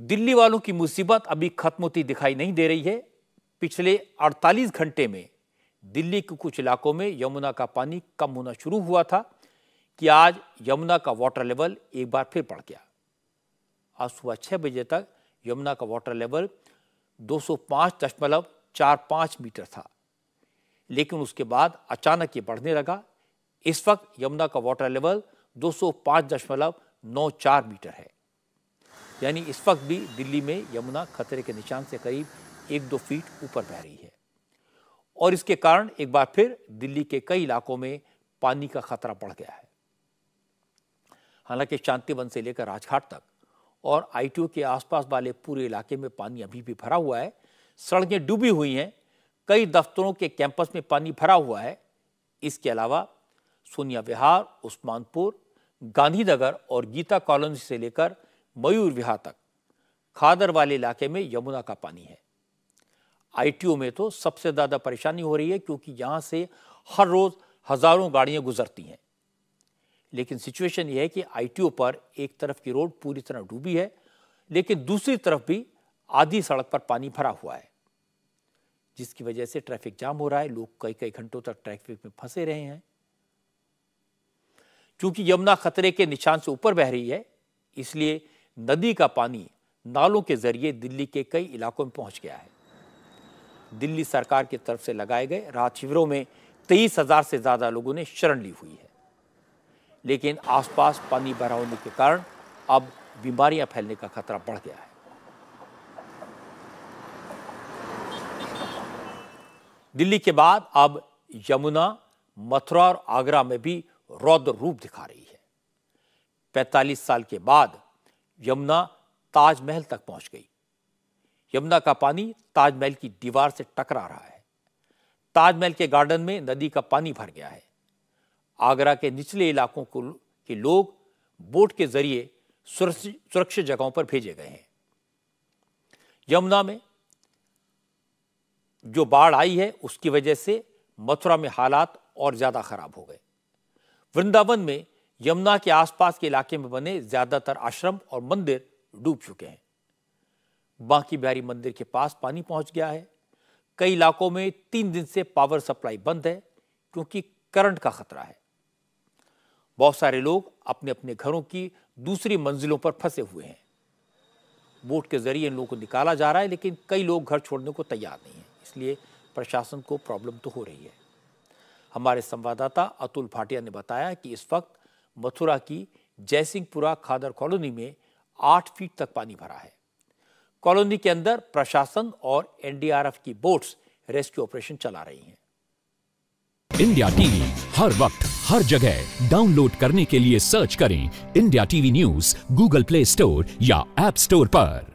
दिल्ली वालों की मुसीबत अभी खत्म होती दिखाई नहीं दे रही है पिछले 48 घंटे में दिल्ली के कुछ इलाकों में यमुना का पानी कम होना शुरू हुआ था कि आज यमुना का वाटर लेवल एक बार फिर बढ़ गया आज सुबह छह बजे तक यमुना का वाटर लेवल दो दशमलव चार पांच मीटर था लेकिन उसके बाद अचानक ये बढ़ने लगा इस वक्त यमुना का वाटर लेवल चार मीटर है यानी इस वक्त भी दिल्ली में यमुना खतरे के निशान से करीब एक दो फीट ऊपर बह रही है और इसके कारण एक बार फिर दिल्ली के कई इलाकों में पानी का खतरा बढ़ गया है हालांकि शांतिवन से लेकर राजघाट तक और आईटीओ के आसपास वाले पूरे इलाके में पानी अभी भी भरा हुआ है सड़कें डूबी हुई हैं कई दफ्तरों के कैंपस में पानी भरा हुआ है इसके अलावा सोनिया विहार उस्मानपुर गांधीनगर और गीता कॉलोनी से लेकर मयूर विहार तक खादर वाले इलाके में यमुना का पानी है आईटीओ में तो सबसे ज़्यादा परेशानी हो रही है क्योंकि यहां से हर रोज़ हज़ारों गाड़ियां गुजरती हैं लेकिन सिचुएशन यह है कि आईटीओ पर एक तरफ की रोड पूरी तरह डूबी है लेकिन दूसरी तरफ भी आधी सड़क पर पानी भरा हुआ है जिसकी वजह से ट्रैफिक जाम हो रहा है लोग कई कई घंटों तक ट्रैफिक में फंसे रहे हैं क्योंकि यमुना खतरे के निशान से ऊपर बह रही है इसलिए नदी का पानी नालों के ज़रिए दिल्ली के कई इलाकों में पहुंच गया है दिल्ली सरकार की तरफ से लगाए गए राहत शिविरों में तेईस हज़ार से ज़्यादा लोगों ने शरण ली हुई है लेकिन आसपास पानी भरा होने के कारण अब बीमारियां फैलने का खतरा बढ़ गया है दिल्ली के बाद अब यमुना मथुरा और आगरा में भी रौद्र रूप दिखा रही है 45 साल के बाद यमुना ताजमहल तक पहुंच गई यमुना का पानी ताजमहल की दीवार से टकरा रहा है ताजमहल के गार्डन में नदी का पानी भर गया है आगरा के निचले इलाकों को के लोग बोट के जरिए सुरक्षित जगहों पर भेजे गए हैं यमुना में जो बाढ़ आई है उसकी वजह से मथुरा में हालात और ज़्यादा खराब हो गए वृंदावन में यमुना के आसपास के इलाके में बने ज्यादातर आश्रम और मंदिर डूब चुके हैं बांकी बिहारी मंदिर के पास पानी पहुंच गया है कई इलाकों में तीन दिन से पावर सप्लाई बंद है क्योंकि करंट का खतरा है बहुत सारे लोग अपने अपने घरों की दूसरी मंजिलों पर फंसे हुए हैं बोट के जरिए इन लोगों को निकाला जा रहा है लेकिन कई लोग घर छोड़ने को तैयार नहीं है इसलिए प्रशासन को प्रॉब्लम तो हो रही है हमारे संवाददाता अतुल भाटिया ने बताया कि इस वक्त मथुरा की जयसिंहपुरा खादर कॉलोनी में आठ फीट तक पानी भरा है कॉलोनी के अंदर प्रशासन और एनडीआरएफ की बोट्स रेस्क्यू ऑपरेशन चला रही हैं। इंडिया टीवी हर वक्त हर जगह डाउनलोड करने के लिए सर्च करें India TV news Google Play Store या एप स्टोर पर